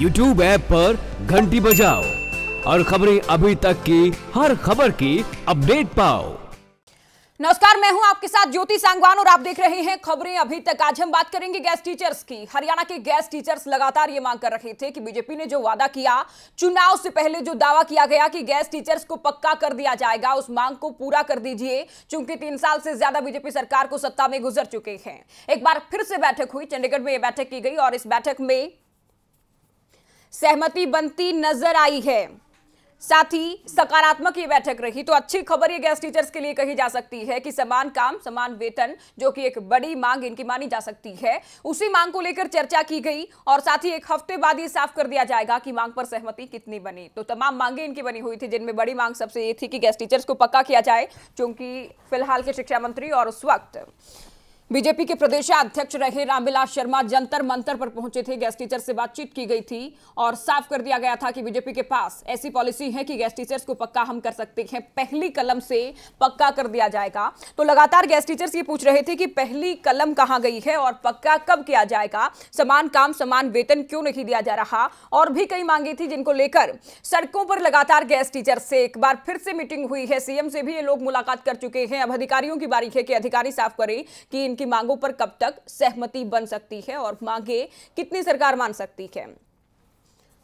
YouTube app पर घंटी बजाओ और खबरें अभी तक की हर खबर की अपडेट पाओ नमस्कार मैं हूं आपके साथ ज्योति सांगवान और आप देख रहे हैं खबरें अभी तक आज हम बात करेंगे गैस टीचर्स की हरियाणा के गैस टीचर्स लगातार ये मांग कर रहे थे कि बीजेपी ने जो वादा किया चुनाव से पहले जो दावा किया गया कि गैस टीचर्स को पक्का कर दिया जाएगा उस मांग को पूरा कर दीजिए क्योंकि तीन साल से ज्यादा बीजेपी सरकार को सत्ता में गुजर चुके हैं एक बार फिर से बैठक हुई चंडीगढ़ में यह बैठक की गई और इस बैठक में सहमति बनती नजर आई है साथ ही सकारात्मक ये बैठक रही तो अच्छी खबर ये गेस्ट टीचर्स के लिए कही जा सकती है कि समान काम समान वेतन जो कि एक बड़ी मांग इनकी मानी जा सकती है उसी मांग को लेकर चर्चा की गई और साथ ही एक हफ्ते बाद ये साफ कर दिया जाएगा कि मांग पर सहमति कितनी बनी तो तमाम मांगे इनकी बनी हुई थी जिनमें बड़ी मांग सबसे ये थी कि गैस टीचर्स को पक्का किया जाए चूंकि फिलहाल के शिक्षा मंत्री और उस वक्त बीजेपी के प्रदेश अध्यक्ष रहे रामविलास शर्मा जंतर मंतर पर पहुंचे थे गेस्ट टीचर से बातचीत की गई थी और साफ कर दिया गया था कि बीजेपी के पास ऐसी पॉलिसी है कि गेस्ट टीचर्स को पक्का हम कर सकते हैं पहली कलम से पक्का कर दिया जाएगा तो लगातार गेस्ट टीचर्स ये पूछ रहे थे कि पहली कलम कहाँ गई है और पक्का कब किया जाएगा समान काम समान वेतन क्यों नहीं दिया जा रहा और भी कई मांगी थी जिनको लेकर सड़कों पर लगातार गेस्ट टीचर से एक बार फिर से मीटिंग हुई है सीएम से भी ये लोग मुलाकात कर चुके हैं अब अधिकारियों की बारी है कि अधिकारी साफ करें कि इनकी उनकी मांगों पर कब तक सहमति बन सकती है और मांगे कितनी सरकार मान सकती है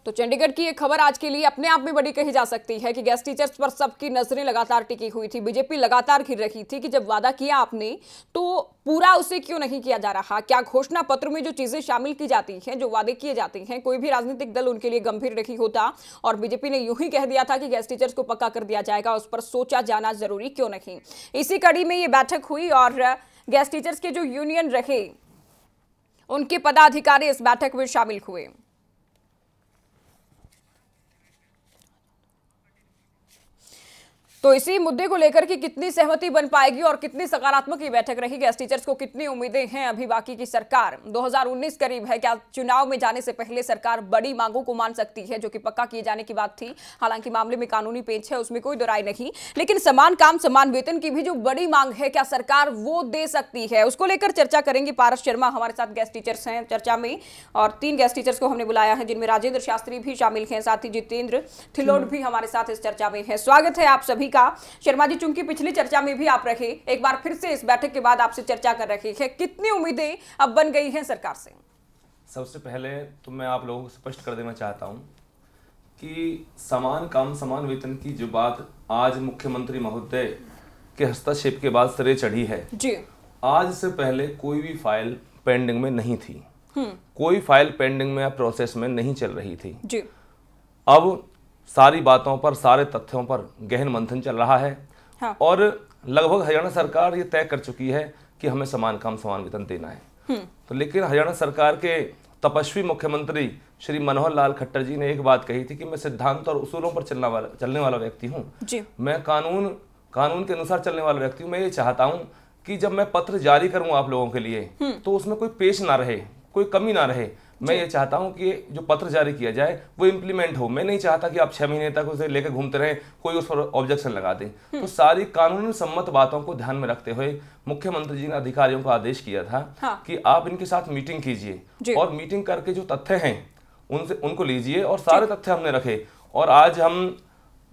तो चंडीगढ़ की ये खबर आज के लिए अपने आप में बड़ी कही जा सकती है कि गेस्ट टीचर्स पर सबकी नजरें लगातार टिकी हुई थी बीजेपी लगातार घिर रही थी कि जब वादा किया आपने तो पूरा उसे क्यों नहीं किया जा रहा क्या घोषणा पत्र में जो चीजें शामिल की जाती हैं जो वादे किए जाते हैं कोई भी राजनीतिक दल उनके लिए गंभीर नहीं होता और बीजेपी ने यूं ही कह दिया था कि गेस्ट टीचर्स को पक्का कर दिया जाएगा उस पर सोचा जाना जरूरी क्यों नहीं इसी कड़ी में ये बैठक हुई और गेस्ट टीचर्स के जो यूनियन रहे उनके पदाधिकारी इस बैठक में शामिल हुए तो इसी मुद्दे को लेकर कि कितनी सहमति बन पाएगी और कितनी सकारात्मक ये बैठक रहेगी एस टीचर्स को कितनी उम्मीदें हैं अभी बाकी की सरकार 2019 करीब है क्या चुनाव में जाने से पहले सरकार बड़ी मांगों को मान सकती है जो कि पक्का किए जाने की बात थी हालांकि मामले में कानूनी पेंच है उसमें कोई दोराय नहीं लेकिन समान काम समान वेतन की भी जो बड़ी मांग है क्या सरकार वो दे सकती है उसको लेकर चर्चा करेंगे पारस शर्मा हमारे साथ गेस्ट टीचर्स हैं चर्चा में और तीन गेस्ट टीचर्स को हमने बुलाया है जिनमें राजेंद्र शास्त्री भी शामिल हैं साथ ही जितेंद्र थिलोड भी हमारे साथ इस चर्चा में है स्वागत है आप सभी का शर्मा जी चूंकि पिछली चर्चा में भी आप रहे एक बार फिर से इस बैठक के बाद आपसे चर्चा कर रहे हैं कितनी उम्मीदें अब बन गई हैं सरकार से सबसे पहले तो मैं आप लोगों को स्पष्ट कर देना चाहता हूँ कि समान काम समान वेतन की जो बात आज मुख्यमंत्री महोदय के हस्तक्षेप के बाद सरे चढ़ी है जी आज से पहले कोई भी फाइल पेंडिंग में नहीं थी हम्म। कोई फाइल पेंडिंग में या प्रोसेस में नहीं चल रही थी जी अब सारी बातों पर सारे तथ्यों पर गहन मंथन चल रहा है हाँ। और लगभग हरियाणा सरकार ये तय कर चुकी है कि हमें समान काम समान वेतन देना है हम्म। तो लेकिन हरियाणा सरकार के तपस्वी मुख्यमंत्री श्री मनोहर लाल खट्टर जी ने एक बात कही थी कि मैं सिद्धांत और उसूलों पर चलना वाला चलने वाला व्यक्ति हूँ मैं कानून कानून के अनुसार चलने वाला व्यक्ति हूँ मैं ये चाहता हूँ कि जब मैं पत्र जारी करूँ आप लोगों के लिए हम्म। तो उसमें कोई पेश ना रहे कोई कमी ना रहे मैं ये चाहता हूँ कि जो पत्र जारी किया जाए वो इम्प्लीमेंट हो मैं नहीं चाहता कि आप छह महीने तक उसे लेकर घूमते रहें कोई उस पर ऑब्जेक्शन लगा दें तो हम्म। सारी कानून सम्मत बातों को ध्यान में रखते हुए मुख्यमंत्री जी ने अधिकारियों को आदेश किया था हाँ। कि आप इनके साथ मीटिंग कीजिए और मीटिंग करके जो तथ्य हैं उनसे उनको लीजिए और सारे तथ्य हमने रखे और आज हम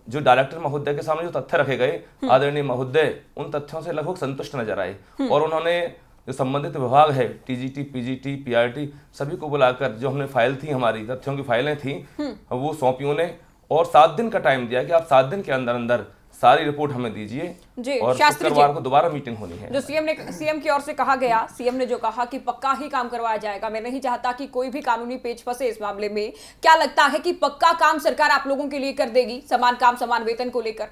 जो डायरेक्टर महोदय के सामने जो तथ्य रखे गए हम्म। आदरणीय महोदय उन तथ्यों से लगभग संतुष्ट नजर आए हम्म। और उन्होंने जो संबंधित विभाग है टीजीटी पीजीटी पीआरटी सभी को बुलाकर जो हमने फाइल थी हमारी तथ्यों की फाइलें थी हम्म। वो सौंपियों ने और सात दिन का टाइम दिया कि आप सात दिन के अंदर अंदर सारी रिपोर्ट हमें दीजिए और शुक्रवार को दोबारा मीटिंग होनी है जो सीएम ने सीएम की ओर से कहा गया सीएम ने जो कहा कि पक्का ही काम करवाया जाएगा मैं नहीं चाहता कि कोई भी कानूनी पेच फंसे इस मामले में क्या लगता है कि पक्का काम सरकार आप लोगों के लिए कर देगी समान काम समान वेतन को लेकर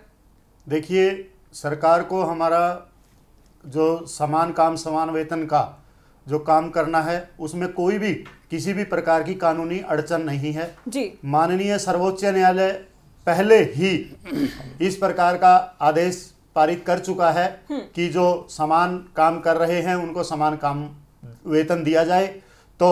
देखिए सरकार को हमारा जो समान काम समान वेतन का जो काम करना है उसमें कोई भी किसी भी प्रकार की कानूनी अड़चन नहीं है जी माननीय सर्वोच्च न्यायालय पहले ही इस प्रकार का आदेश पारित कर चुका है हम्म। कि जो समान काम कर रहे हैं उनको समान काम वेतन दिया जाए तो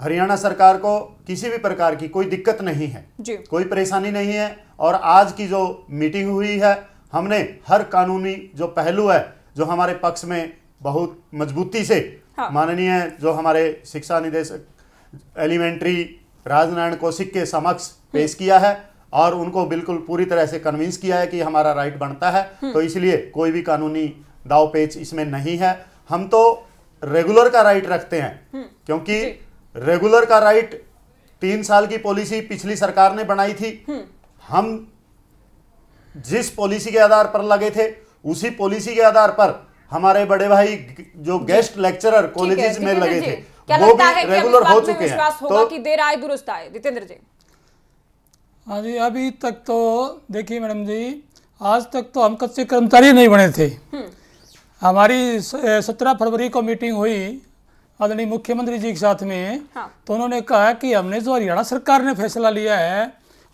हरियाणा सरकार को किसी भी प्रकार की कोई दिक्कत नहीं है जी। कोई परेशानी नहीं है और आज की जो मीटिंग हुई है हमने हर कानूनी जो पहलू है जो हमारे पक्ष में बहुत मजबूती से हाँ। माननीय जो हमारे शिक्षा निदेशक एलिमेंट्री राजनारायण कौशिक के समक्ष हम्म। पेश किया है और उनको बिल्कुल पूरी तरह से कन्विंस किया है कि हमारा राइट बनता है हम्म। तो इसलिए कोई भी कानूनी दाव पेच इसमें नहीं है हम तो रेगुलर का राइट रखते हैं हम्म। क्योंकि रेगुलर का राइट तीन साल की पॉलिसी पिछली सरकार ने बनाई थी हम जिस पॉलिसी के आधार पर लगे थे उसी पॉलिसी के आधार पर हमारे बड़े भाई जो गेस्ट लेक्चरर कॉलेजेस में लगे थे वो भी रेगुलर हो चुके हैं तो कि देर आए दुरुस्त आए जितेंद्र जी हाँ जी अभी तक तो देखिए मैडम जी आज तक तो हम कच्चे कर्मचारी नहीं बने थे हम्म। हमारी सत्रह फरवरी को मीटिंग हुई आदरणीय मुख्यमंत्री जी के साथ में हाँ। तो उन्होंने कहा कि हमने जो हरियाणा सरकार ने फैसला लिया है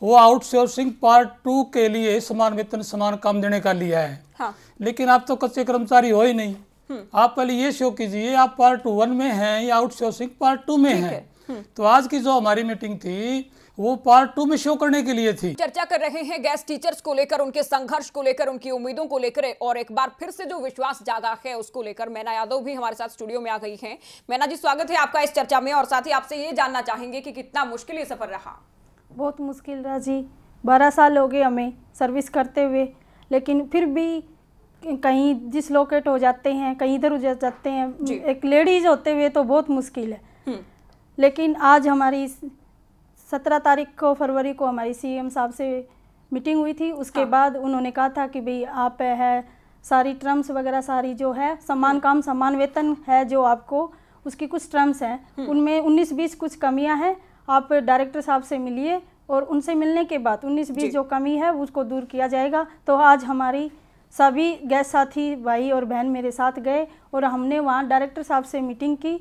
वो आउटसोर्सिंग पार्ट टू के लिए समान वेतन समान काम देने का लिया है हाँ। लेकिन आप तो कच्चे कर्मचारी हो ही नहीं हम्म। आप पहले ये शो कीजिए आप पार्ट वन में हैं या आउटसोर्सिंग पार्ट टू में हैं है। हम्म। तो आज की जो हमारी मीटिंग थी वो पार्ट टू में शो करने के लिए थी चर्चा कर रहे हैं गैस टीचर्स को लेकर उनके संघर्ष को लेकर उनकी उम्मीदों को लेकर और एक बार फिर से जो विश्वास जागा है उसको लेकर मैना यादव भी हमारे साथ स्टूडियो में आ गई हैं मैना जी स्वागत है आपका इस चर्चा में और साथ ही आपसे ये जानना चाहेंगे कि कितना मुश्किल ये सफर रहा बहुत मुश्किल रहा जी बारह साल हो गए हमें सर्विस करते हुए लेकिन फिर भी कहीं डिसलोकेट हो जाते हैं कहीं इधर उधर जाते हैं एक लेडीज होते हुए तो बहुत मुश्किल है हम्म। लेकिन आज हमारी सत्रह तारीख को फरवरी को हमारी सीएम साहब से मीटिंग हुई थी उसके हाँ। बाद उन्होंने कहा था कि भाई आप है सारी टर्म्स वगैरह सारी जो है समान हम्म। काम समान वेतन है जो आपको उसकी कुछ टर्म्स हैं हम्म। उनमें 19-20 कुछ कमियां हैं आप डायरेक्टर साहब से मिलिए और उनसे मिलने के बाद उन्नीस बीस जो कमी है उसको दूर किया जाएगा तो आज हमारी सभी गैस साथी भाई और बहन मेरे साथ गए और हमने वहाँ डायरेक्टर साहब से मीटिंग की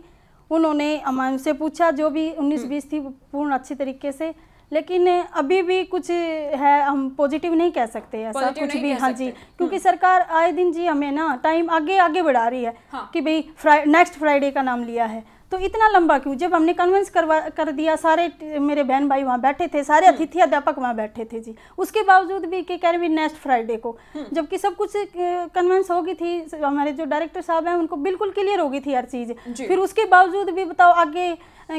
उन्होंने हमसे पूछा जो भी उन्नीस हम्म। बीस थी पूर्ण अच्छी तरीके से लेकिन अभी भी कुछ है हम पॉजिटिव नहीं कह सकते ऐसा कुछ भी हाँ जी क्योंकि हम्म। सरकार आए दिन जी हमें ना टाइम आगे आगे बढ़ा रही है हाँ। कि भाई फ्राइ नेक्स्ट फ्राइडे का नाम लिया है तो इतना लंबा क्यों जब हमने कन्वेंस करवा कर दिया सारे मेरे बहन भाई वहाँ बैठे थे सारे हम्म। अतिथि अध्यापक वहाँ बैठे थे जी उसके बावजूद भी कि रहे भी नेक्स्ट फ्राइडे को हम्म। जबकि सब कुछ हो होगी थी हमारे जो डायरेक्टर साहब हैं उनको बिल्कुल क्लियर होगी थी हर चीज़ फिर उसके बावजूद भी बताओ आगे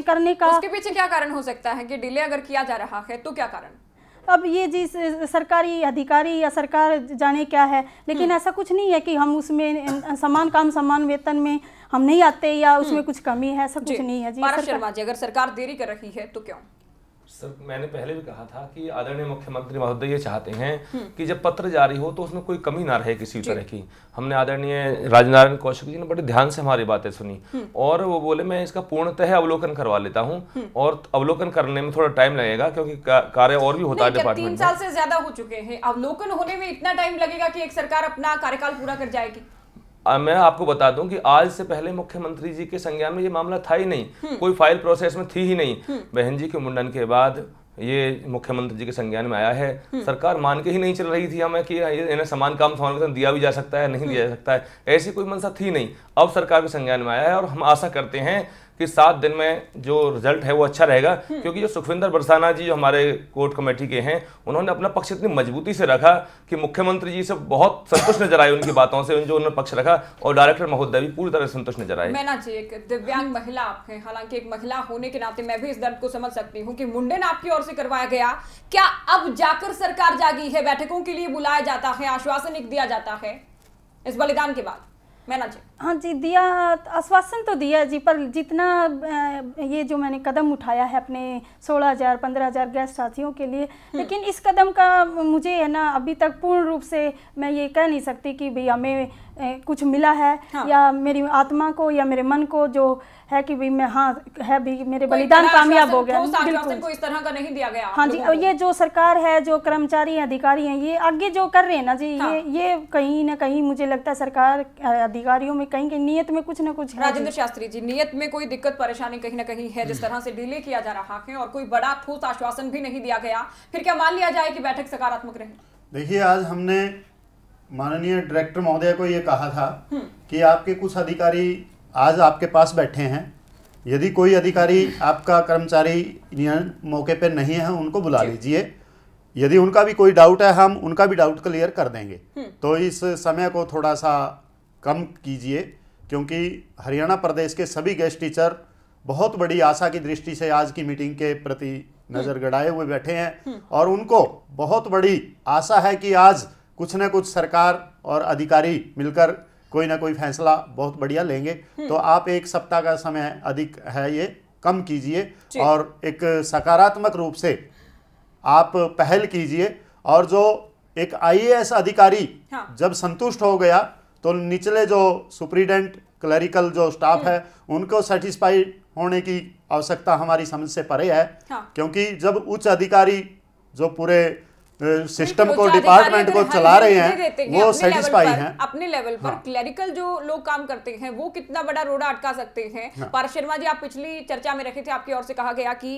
करने का उसके पीछे क्या कारण हो सकता है कि डिले अगर किया जा रहा है तो क्या कारण अब ये जी सरकारी अधिकारी या सरकार जाने क्या है लेकिन हम्म। ऐसा कुछ नहीं है कि हम उसमें समान काम समान वेतन में हम नहीं आते या उसमें हम्म। कुछ कमी है ऐसा कुछ नहीं है जी, सरकार... जी अगर सरकार देरी कर रही है तो क्यों सर मैंने पहले भी कहा था कि आदरणीय मुख्यमंत्री महोदय ये चाहते हैं हम्म। कि जब पत्र जारी हो तो उसमें कोई कमी ना रहे किसी तरह की हमने आदरणीय राजनारायण कौशिक जी ने बड़े ध्यान से हमारी बातें सुनी हम्म। और वो बोले मैं इसका पूर्णतः अवलोकन करवा लेता हूँ हम्म। और अवलोकन करने में थोड़ा टाइम लगेगा क्योंकि कार्य और भी होता है डिपार्टमेंट तीन साल से ज्यादा हो चुके हैं अवलोकन होने में इतना टाइम लगेगा की एक सरकार अपना कार्यकाल पूरा कर जाएगी मैं आपको बता दूं कि आज से पहले मुख्यमंत्री जी के संज्ञान में ये मामला था ही नहीं हम्म। कोई फाइल प्रोसेस में थी ही नहीं हम्म। बहन जी के मुंडन के बाद ये मुख्यमंत्री जी के संज्ञान में आया है हम्म। सरकार मान के ही नहीं चल रही थी हमें कि इन्हें समान काम समान दिया भी जा सकता है नहीं दिया जा सकता है ऐसी कोई मनसा थी नहीं अब सरकार के संज्ञान में आया है और हम आशा करते हैं कि सात दिन में जो रिजल्ट है वो अच्छा रहेगा हम्म। क्योंकि जो सुखविंदर बरसाना जी जो हमारे कोर्ट कमेटी के हैं उन्होंने अपना पक्ष इतनी मजबूती से रखा कि मुख्यमंत्री जी से बहुत संतुष्ट नजर आए उनकी बातों से जो उन्होंने पक्ष रखा और डायरेक्टर महोदय भी पूरी तरह संतुष्ट नजर आए मैं जी एक दिव्यांग हम्म। महिला आप हैं हालांकि एक महिला होने के नाते मैं भी इस दर्द को समझ सकती हूँ कि मुंडन आपकी ओर से करवाया गया क्या अब जाकर सरकार जागी है बैठकों के लिए बुलाया जाता है आश्वासन एक दिया जाता है इस बलिदान के बाद मैना जी हाँ जी दिया आश्वासन तो दिया जी पर जितना ये जो मैंने कदम उठाया है अपने 16000 15000 गेस्ट साथियों के लिए हम्म। लेकिन इस कदम का मुझे है ना अभी तक पूर्ण रूप से मैं ये कह नहीं सकती कि भाई हमें कुछ मिला है हाँ। या मेरी आत्मा को या मेरे मन को जो है कि भाई मैं हाँ है भी मेरे बलिदान कामयाब हो गया बिल्कुल इस तरह का नहीं दिया गया हाँ जी ये जो सरकार है जो कर्मचारी अधिकारी हैं ये आगे जो कर रहे हैं ना जी हाँ। ये ये कहीं ना कहीं मुझे लगता है सरकार अधिकारियों में कहीं कहीं नियत में कुछ ना कुछ राजेंद्र शास्त्री जी नियत में कोई दिक्कत परेशानी कहीं ना कहीं है जिस तरह से डिले किया जा रहा है और कोई बड़ा ठोस आश्वासन भी नहीं दिया गया फिर क्या मान लिया जाए कि बैठक सकारात्मक रहे देखिए आज हमने माननीय डायरेक्टर महोदय को ये कहा था हम्म। कि आपके कुछ अधिकारी आज आपके पास बैठे हैं यदि कोई अधिकारी आपका कर्मचारी मौके पर नहीं है उनको बुला लीजिए यदि उनका भी कोई डाउट है हम उनका भी डाउट क्लियर कर देंगे हम्म। तो इस समय को थोड़ा सा कम कीजिए क्योंकि हरियाणा प्रदेश के सभी गेस्ट टीचर बहुत बड़ी आशा की दृष्टि से आज की मीटिंग के प्रति नज़र हम्म। गड़ाए हुए बैठे हैं हम्म। और उनको बहुत बड़ी आशा है कि आज कुछ ना कुछ सरकार और अधिकारी मिलकर कोई ना कोई फैसला बहुत बढ़िया लेंगे हम्म। तो आप एक सप्ताह का समय अधिक है ये कम कीजिए और एक सकारात्मक रूप से आप पहल कीजिए और जो एक आईएएस अधिकारी हाँ। जब संतुष्ट हो गया तो निचले जो सुप्रीडेंट क्लरिकल जो स्टाफ हम्म। है उनको सेटिस्फाइड होने की आवश्यकता हमारी समझ से परे है हाँ। क्योंकि जब उच्च अधिकारी जो पूरे सिस्टम को डिपार्टमेंट तो को चला रहे हैं वो सेटिस्फाई हैं अपने लेवल पर क्लरिकल हाँ। जो लोग काम करते हैं वो कितना बड़ा रोड़ा अटका सकते हैं हाँ। पार शर्मा जी आप पिछली चर्चा में रखे थे आपकी ओर से कहा गया कि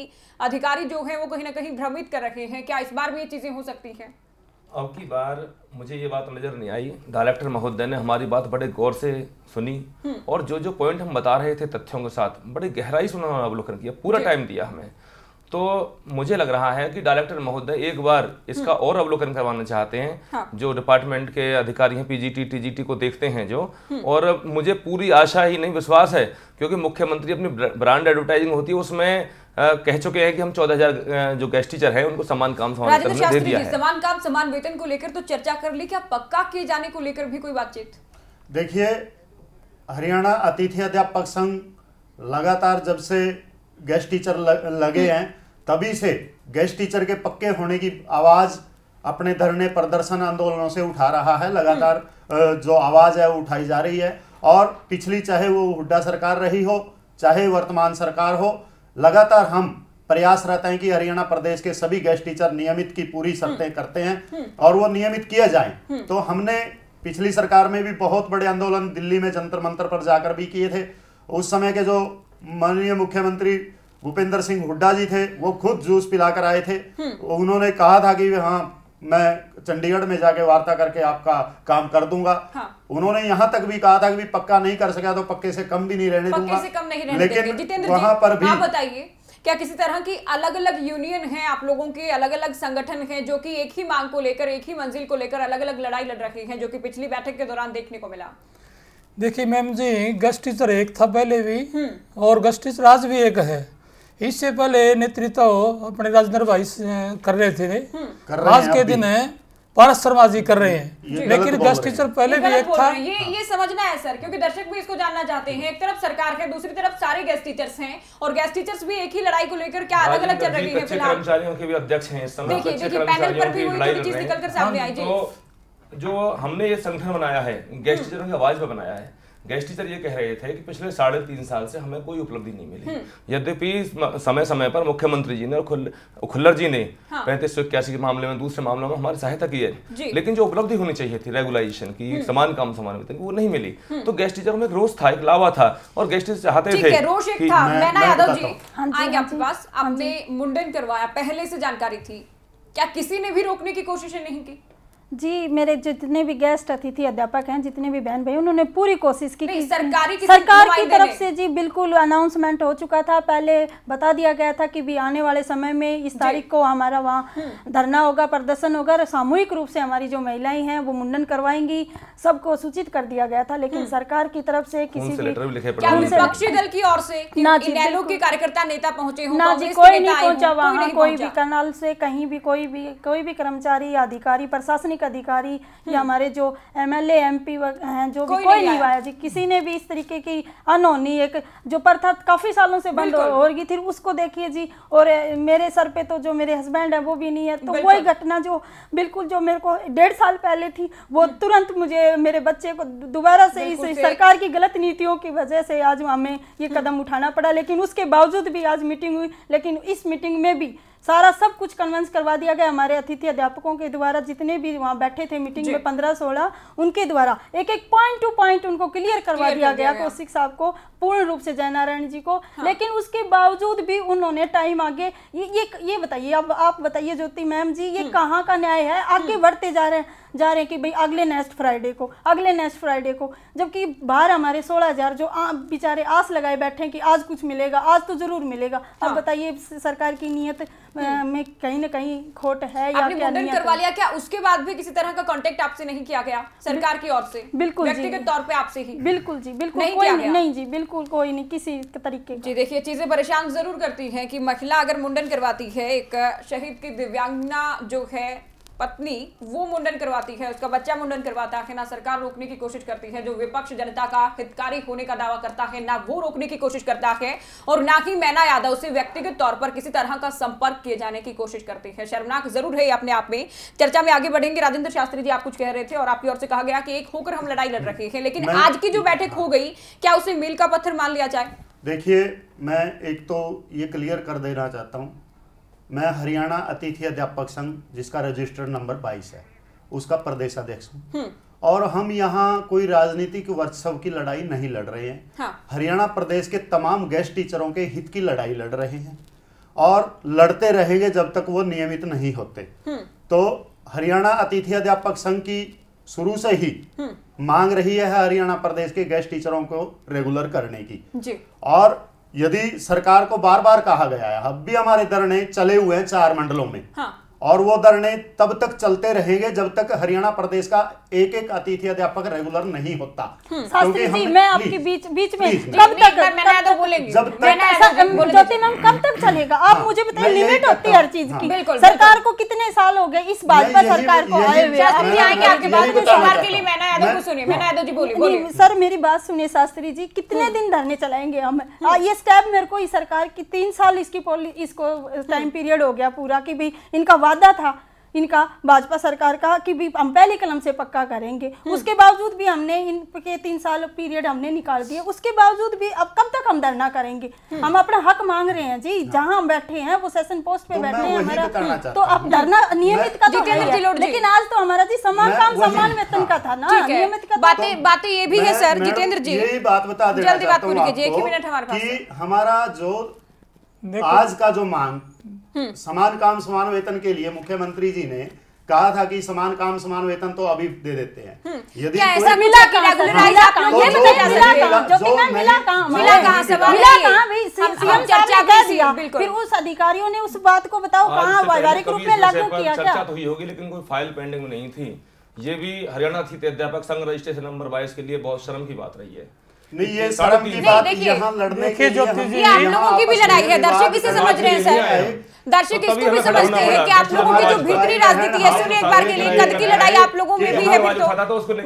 अधिकारी जो है वो कहीं ना कहीं भ्रमित कर रहे हैं क्या इस बार भी ये चीजें हो सकती हैं अब की बार मुझे ये बात नज़र नहीं आई डायरेक्टर महोदय ने हमारी बात बड़े गौर से सुनी हम्म। और जो जो पॉइंट हम बता रहे थे तथ्यों के साथ बड़े गहराई से उन्होंने अवलोकन किया पूरा टाइम दिया हमें तो मुझे लग रहा है कि डायरेक्टर महोदय एक बार इसका हम्म। और अवलोकन करवाना चाहते हैं हाँ। जो डिपार्टमेंट के अधिकारी हैं पीजीटी टीजीटी को देखते हैं जो हम्म। और मुझे पूरी आशा ही नहीं विश्वास है क्योंकि मुख्यमंत्री अपनी ब्रांड एडवर्टाइजिंग होती है उसमें कह चुके हैं कि हम चौदह हजार जो गेस्ट टीचर हैं उनको समान काम समान दे दिया है समान काम समान वेतन को लेकर तो चर्चा कर ली क्या पक्का किए जाने को लेकर भी कोई बातचीत देखिए हरियाणा अतिथि अध्यापक संघ लगातार जब से गेस्ट टीचर लगे हम्म। हैं तभी से गेस्ट टीचर के पक्के होने की आवाज अपने धरने प्रदर्शन आंदोलनों से उठा रहा है हम्म। लगातार जो आवाज है वो उठाई जा रही है और पिछली चाहे वो हुड्डा सरकार रही हो चाहे वर्तमान सरकार हो लगातार हम प्रयास रहते हैं कि हरियाणा प्रदेश के सभी गेस्ट टीचर नियमित की पूरी हम्म। शर्तें करते हैं हम्म। और वो नियमित किए जाए हम्म। तो हमने पिछली सरकार में भी बहुत बड़े आंदोलन दिल्ली में जंतर मंत्र पर जाकर भी किए थे उस समय के जो माननीय मुख्यमंत्री भूपेंद्र सिंह हुड्डा जी थे वो खुद जूस पिलाकर आए थे उन्होंने कहा था कि हाँ मैं चंडीगढ़ में जाके वार्ता करके आपका काम कर दूंगा हाँ। उन्होंने यहाँ तक भी कहा था कि भी पक्का नहीं कर सका तो पक्के से कम भी नहीं रहने दूंगा से कम नहीं रहने लेकिन जितेंद्र वहां पर भी बताइए क्या किसी तरह की अलग अलग यूनियन है आप लोगों के अलग अलग संगठन हैं जो कि एक ही मांग को लेकर एक ही मंजिल को लेकर अलग अलग लड़ाई लड़ रहे हैं जो की पिछली बैठक के दौरान देखने को मिला देखिए मैम जी गेस्ट टीचर एक था पहले भी हम्म। और गेस्ट टीचर आज भी एक है इससे पहले नेतृत्व तो अपने राजेंद्र भाई कर रहे थे आज के दिन पारस शर्मा हम्म। जी कर रहे हैं लेकिन गेस्ट टीचर पहले भी एक था ये ये समझना है सर क्योंकि दर्शक भी इसको जानना चाहते हैं एक तरफ सरकार है दूसरी तरफ सारे गेस्ट टीचर्स हैं और गेस्ट टीचर्स भी एक ही लड़ाई को लेकर क्या अलग अलग चल रही है फिलहाल कर्मचारियों के भी अध्यक्ष हैं हाँ, तो, जो हमने ये संगठन बनाया है गेस्ट हम्म। टीचरों की आवाज पर बनाया है गेस्ट टीचर ये कह रहे थे कि पिछले साढ़े तीन साल से हमें कोई उपलब्धि नहीं मिली हम्म। यद्यपि समय समय पर मुख्यमंत्री जी ने और खुल, खुल्लर जी ने हाँ। पैंतीस सौ इक्यासी के मामले में दूसरे मामलों में हमारी सहायता की है लेकिन जो उपलब्धि होनी चाहिए थी रेगुलाइजेशन की हम्म। समान काम समान वेतन वो नहीं मिली हम्म। तो गेस्ट टीचर में एक रोष था एक लावा था और गेस्ट टीचर चाहते थे एक था यादव जी हाँ आएंगे हाँ आपके पास आपने मुंडन करवाया पहले से जानकारी थी क्या किसी ने भी रोकने की कोशिश नहीं की जी मेरे जितने भी गेस्ट अतिथि अध्यापक हैं जितने भी बहन भाई उन्होंने पूरी कोशिश की सरकारी की सरकार की तरफ से जी बिल्कुल अनाउंसमेंट हो चुका था पहले बता दिया गया था कि भी आने वाले समय में इस तारीख को हमारा वहाँ हम्म। धरना होगा प्रदर्शन होगा और सामूहिक रूप से हमारी जो महिलाएं हैं वो मुंडन करवाएंगी सबको सूचित कर दिया गया था लेकिन हम्म। सरकार की तरफ से किसी विपक्षी दल की ओर से ना जी के कार्यकर्ता नेता पहुंचे ना जी कोई नहीं पहुंचा वहाँ कोई भी कनाल से कहीं भी कोई भी कोई भी कर्मचारी या अधिकारी प्रशासनिक अधिकारी या हम्म। हमारे जो एमएलए एमपी हैं जो कोई भी कोई नहीं आया जी किसी ने भी इस तरीके की अनहोनी एक जो प्रथा काफी सालों से बंद हो रही थी उसको देखिए जी और मेरे सर पे तो जो मेरे हस्बैंड है वो भी नहीं है तो वही घटना जो बिल्कुल जो मेरे को डेढ़ साल पहले थी वो हम्म। तुरंत मुझे मेरे बच्चे को दोबारा से इस सरकार की गलत नीतियों की वजह से आज हमें ये हम्म। कदम उठाना पड़ा लेकिन उसके बावजूद भी आज मीटिंग हुई लेकिन इस मीटिंग में भी सारा सब कुछ कन्वेंस करवा दिया गया हमारे अतिथि अध्यापकों के द्वारा जितने भी वहाँ बैठे थे मीटिंग में पंद्रह सोलह उनके द्वारा एक एक पॉइंट टू पॉइंट उनको क्लियर करवा दिया गया कौशिक साहब को पूर्ण रूप से जयनारायण जी को हाँ। लेकिन उसके बावजूद भी उन्होंने टाइम आगे ये ये, ये बताइए अब आप बताइए ज्योति मैम जी ये हम्म। कहाँ का न्याय है आगे हम्म। बढ़ते जा रहे हैं जा रहे हैं कि भाई अगले नेक्स्ट फ्राइडे को अगले नेक्स्ट फ्राइडे को जबकि बाहर हमारे सोलह हज़ार जो बेचारे आस लगाए बैठे हैं कि आज कुछ मिलेगा आज तो ज़रूर मिलेगा हाँ। अब बताइए सरकार की नियत हम्म। में कहीं ना कहीं खोट है या क्या करवा लिया क्या उसके बाद भी किसी तरह का कॉन्टेक्ट आपसे नहीं किया गया सरकार की ओर से बिल्कुल व्यक्तिगत तौर पर आपसे ही बिल्कुल जी बिल्कुल कोई नहीं जी बिल्कुल कोई नहीं किसी तरीके जी देखिए चीज़ें परेशान ज़रूर करती हैं कि महिला अगर मुंडन करवाती है एक शहीद की दिव्यांगना जो है पत्नी वो मुंडन करवाती है उसका बच्चा मुंडन करवाता है ना सरकार रोकने की कोशिश करती है जो विपक्ष जनता का हितकारी होने का दावा करता है ना वो रोकने की कोशिश करता है और ना ही मैना यादव से व्यक्तिगत तौर पर किसी तरह का संपर्क किए जाने की कोशिश करती है शर्मनाक जरूर है अपने आप में चर्चा में आगे बढ़ेंगे राजेंद्र शास्त्री जी आप कुछ कह रहे थे और आपकी ओर से कहा गया कि एक होकर हम लड़ाई लड़ रहे हैं लेकिन आज की जो बैठक हो गई क्या उसे मील का पत्थर मान लिया जाए देखिए मैं एक तो ये क्लियर कर देना चाहता हूँ मैं हरियाणा अतिथि अध्यापक संघ जिसका रजिस्टर्ड नंबर 22 है उसका प्रदेश अध्यक्ष हूँ हम्म। और हम यहाँ कोई राजनीतिक वर्षव की लड़ाई नहीं लड़ रहे हैं हाँ। हरियाणा प्रदेश के तमाम गेस्ट टीचरों के हित की लड़ाई लड़ रहे हैं और लड़ते रहेंगे जब तक वो नियमित नहीं होते हम्म। तो हरियाणा अतिथि अध्यापक संघ की शुरू से ही हम्म। मांग रही है हरियाणा प्रदेश के गेस्ट टीचरों को रेगुलर करने की जी। और यदि सरकार को बार बार कहा गया है अब भी हमारे धरने चले हुए हैं चार मंडलों में हाँ। और वो धरने तब तक चलते रहेंगे जब तक हरियाणा प्रदेश का एक एक अतिथि अध्यापक रेगुलर नहीं होता हम्म। क्योंकि मैं आपके बीच बीच में कब तक तो जब मैम कब तक चलेगा आप हाँ। मुझे बताइए लिमिट होती है हर चीज की हाँ। सरकार को कितने साल हो गए इस बात पर सरकार को आए हुए सर मेरी बात सुनिए शास्त्री जी कितने दिन धरने चलाएंगे हम हम्म। ये स्टेप मेरे को सरकार की तीन साल इसकी इसको टाइम हम्म। पीरियड हो गया पूरा की भी इनका वादा था इनका भाजपा सरकार का कि भी हम पहले कलम से पक्का करेंगे हम्म। उसके बावजूद भी हमने इनके तीन साल पीरियड हमने निकाल दिए उसके बावजूद भी अब कब तक हम धरना करेंगे हम्म। हम अपना हक मांग रहे हैं जी हाँ। जहां हम बैठे हैं वो सेशन पोस्ट पे तो बैठे हैं हमारा तो अब धरना नियमित का तो लेकिन आज तो हमारा जी समान काम समान वेतन का था ना हाँ। नियमित का तो बातें बातें ये भी है सर जितेंद्र जी यही बात बता जल्दी बात पूरी एक ही मिनट हमारे पास हमारा जो आज का जो मांग हम्म। समान काम समान वेतन के लिए मुख्यमंत्री जी ने कहा था कि समान काम समान वेतन तो अभी दे देते हैं हम्म। यदि ऐसा मिला मिला मिला हाँ, तो जो मिला मिला मिला मिला सीएम हाँ, चर्चा कर दिया फिर उस अधिकारियों ने उस बात को बताओ कहाँ व्यवहारिक रूप में लागू किया क्या चर्चा तो हुई होगी लेकिन कोई फाइल पेंडिंग नहीं थी ये भी हरियाणा थी अध्यापक संघ रजिस्ट्रेशन नंबर बाईस के लिए बहुत शर्म की बात रही है नहीं ये शर्म की बात यहाँ लड़ने के लिए हम लोगों की भी लड़ाई है दर्शक इसे समझ रहे हैं सर दर्शक तो इसको भी समझते हैं कि आप लोगों की जो भीतरी राजनीति है सुनिए एक बार के लिए कद की लड़ाई आप लोगों में भी है तो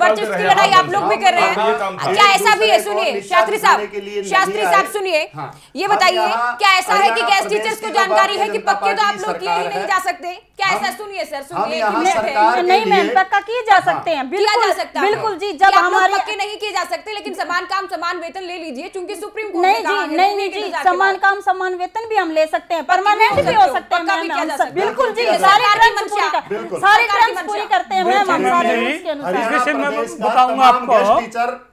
वर्चस्व की लड़ाई आप लोग भी कर रहे हैं क्या अच्छा, ऐसा भी है सुनिए शास्त्री साहब शास्त्री साहब सुनिए हाँ। ये बताइए क्या ऐसा है कि गैस टीचर्स को जानकारी है कि पक्के तो आप लोग किए ही नहीं जा सकते क्या ऐसा सुनिए सर सुनिए नहीं मैम पक्का किए जा सकते हैं बिल्कुल जी जब हमारे पक्के नहीं किए जा सकते लेकिन समान काम समान वेतन ले लीजिए क्योंकि सुप्रीम कोर्ट नहीं जी नहीं जी समान काम समान वेतन भी हम ले सकते हैं परमानेंट भी हो सकते हैं बिल्कुल जी सारे सारे पूरी करते हैं मैम हम सारे बताऊंगा आपको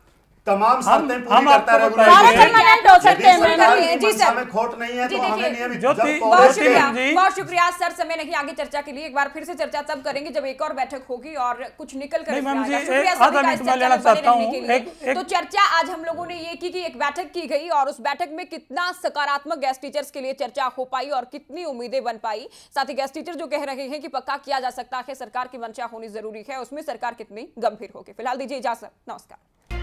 तमाम शर्तें पूरी करता रेगुलेटर है जी सर हमें खोट नहीं है तो हमें नियमित बहुत शुक्रिया बहुत शुक्रिया सर समय नहीं आगे चर्चा के लिए एक बार फिर से चर्चा तब करेंगे जब एक और बैठक होगी और कुछ निकल कर तो चर्चा आज हम लोगों ने ये की कि एक बैठक की गई और उस बैठक में कितना सकारात्मक गेस्ट टीचर्स के लिए चर्चा हो पाई और कितनी उम्मीदें बन पाई साथ ही गेस्ट टीचर जो कह रहे हैं कि पक्का किया जा सकता है सरकार की मंशा होनी जरूरी है उसमें सरकार कितनी गंभीर होगी फिलहाल दीजिए इजाजत नमस्कार